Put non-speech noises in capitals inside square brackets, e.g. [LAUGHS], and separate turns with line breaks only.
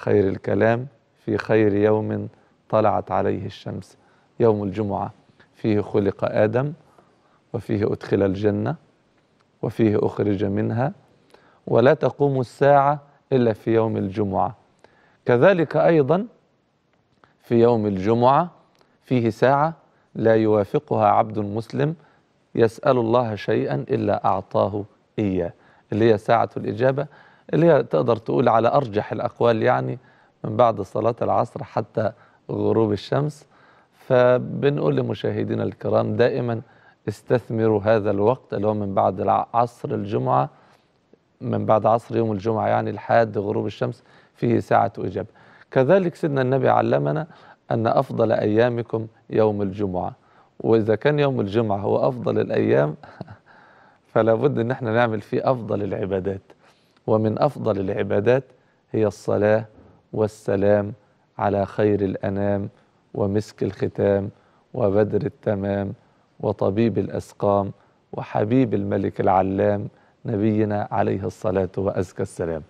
خير الكلام في خير يوم طلعت عليه الشمس يوم الجمعة فيه خلق آدم وفيه أدخل الجنة وفيه أخرج منها ولا تقوم الساعة إلا في يوم الجمعة كذلك أيضا في يوم الجمعة فيه ساعة لا يوافقها عبد مسلم يسأل الله شيئا إلا أعطاه إياه اللي هي ساعة الإجابة اللي هي تقدر تقول على أرجح الأقوال يعني من بعد صلاة العصر حتى غروب الشمس فبنقول لمشاهدينا الكرام دائما استثمروا هذا الوقت اللي هو من بعد عصر الجمعة من بعد عصر يوم الجمعة يعني لحد غروب الشمس فيه ساعة إجابة كذلك سيدنا النبي علمنا أن أفضل أيامكم يوم الجمعة وإذا كان يوم الجمعة هو أفضل الأيام [LAUGHS] فلا بد أن احنا نعمل فيه أفضل العبادات ومن أفضل العبادات هي الصلاة والسلام على خير الأنام ومسك الختام وبدر التمام وطبيب الأسقام وحبيب الملك العلام نبينا عليه الصلاة وأزكى السلام